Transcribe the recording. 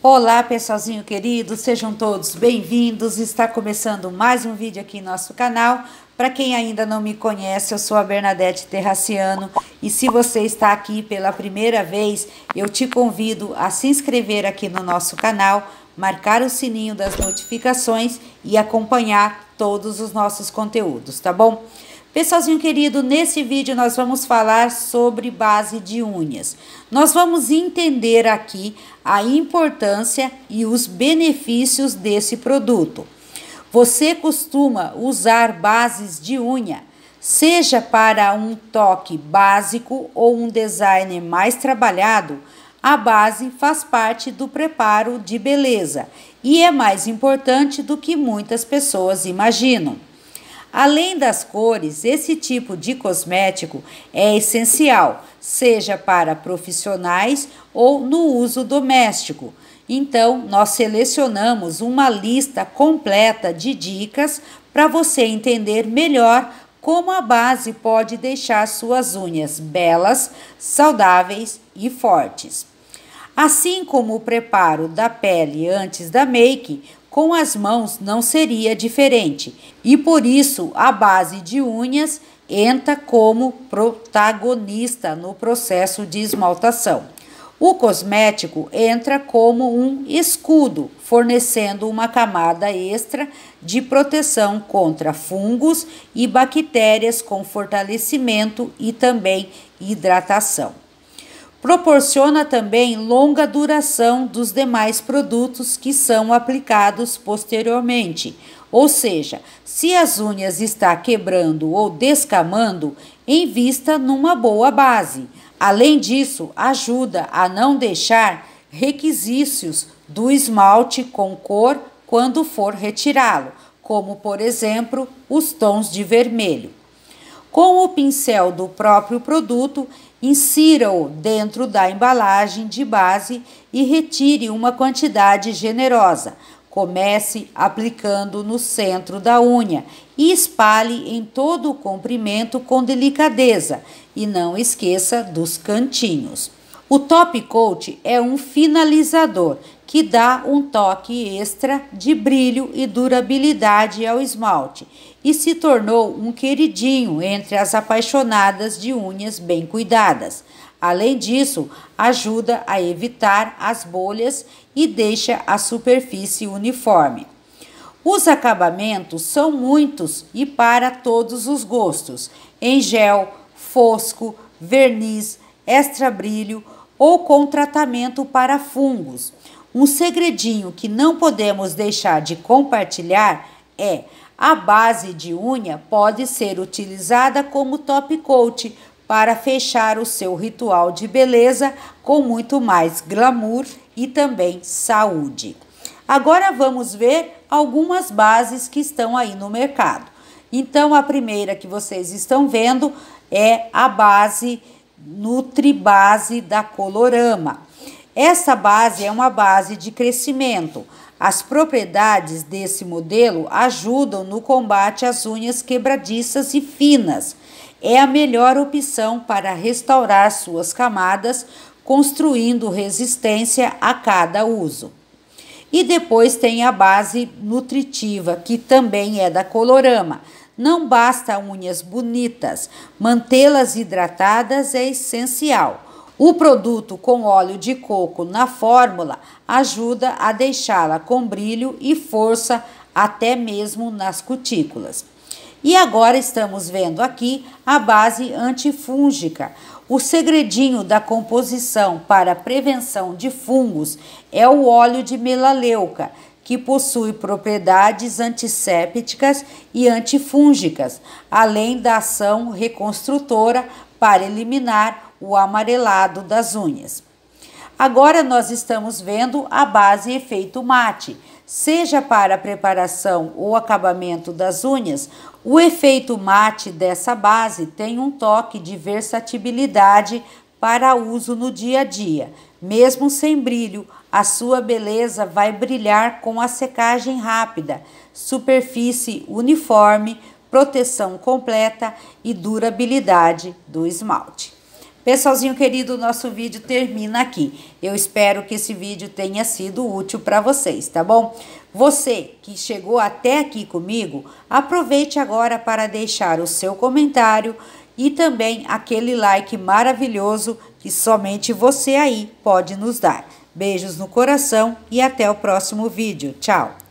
Olá, pessoalzinho querido, sejam todos bem-vindos. Está começando mais um vídeo aqui no nosso canal. Para quem ainda não me conhece, eu sou a Bernadette Terraciano e se você está aqui pela primeira vez, eu te convido a se inscrever aqui no nosso canal, marcar o sininho das notificações e acompanhar todos os nossos conteúdos, tá bom? Pessoalzinho querido, nesse vídeo nós vamos falar sobre base de unhas. Nós vamos entender aqui a importância e os benefícios desse produto. Você costuma usar bases de unha, seja para um toque básico ou um design mais trabalhado, a base faz parte do preparo de beleza e é mais importante do que muitas pessoas imaginam. Além das cores, esse tipo de cosmético é essencial, seja para profissionais ou no uso doméstico. Então, nós selecionamos uma lista completa de dicas para você entender melhor como a base pode deixar suas unhas belas, saudáveis e fortes. Assim como o preparo da pele antes da make, com as mãos não seria diferente, e por isso a base de unhas entra como protagonista no processo de esmaltação. O cosmético entra como um escudo, fornecendo uma camada extra de proteção contra fungos e bactérias com fortalecimento e também hidratação. Proporciona também longa duração dos demais produtos que são aplicados posteriormente. Ou seja, se as unhas está quebrando ou descamando, invista numa boa base. Além disso, ajuda a não deixar requisícios do esmalte com cor quando for retirá-lo, como por exemplo os tons de vermelho. Com o pincel do próprio produto, Insira-o dentro da embalagem de base e retire uma quantidade generosa. Comece aplicando no centro da unha e espalhe em todo o comprimento com delicadeza e não esqueça dos cantinhos. O top coat é um finalizador que dá um toque extra de brilho e durabilidade ao esmalte e se tornou um queridinho entre as apaixonadas de unhas bem cuidadas. Além disso, ajuda a evitar as bolhas e deixa a superfície uniforme. Os acabamentos são muitos e para todos os gostos: em gel, fosco, verniz, extra brilho ou com tratamento para fungos. Um segredinho que não podemos deixar de compartilhar é a base de unha pode ser utilizada como top coat para fechar o seu ritual de beleza com muito mais glamour e também saúde. Agora vamos ver algumas bases que estão aí no mercado. Então a primeira que vocês estão vendo é a base Nutri Base da Colorama. Essa base é uma base de crescimento. As propriedades desse modelo ajudam no combate às unhas quebradiças e finas. É a melhor opção para restaurar suas camadas, construindo resistência a cada uso. E depois tem a base nutritiva, que também é da Colorama. Não basta unhas bonitas, mantê-las hidratadas é essencial. O produto com óleo de coco na fórmula ajuda a deixá-la com brilho e força até mesmo nas cutículas. E agora estamos vendo aqui a base antifúngica. O segredinho da composição para prevenção de fungos é o óleo de melaleuca, que possui propriedades antissépticas e antifúngicas, além da ação reconstrutora para eliminar o amarelado das unhas. Agora nós estamos vendo a base efeito mate. Seja para a preparação ou acabamento das unhas, o efeito mate dessa base tem um toque de versatilidade para uso no dia a dia, mesmo sem brilho, a sua beleza vai brilhar com a secagem rápida, superfície uniforme, proteção completa e durabilidade do esmalte. Pessoalzinho querido, nosso vídeo termina aqui. Eu espero que esse vídeo tenha sido útil para vocês, tá bom? Você que chegou até aqui comigo, aproveite agora para deixar o seu comentário e também aquele like maravilhoso que somente você aí pode nos dar. Beijos no coração e até o próximo vídeo. Tchau!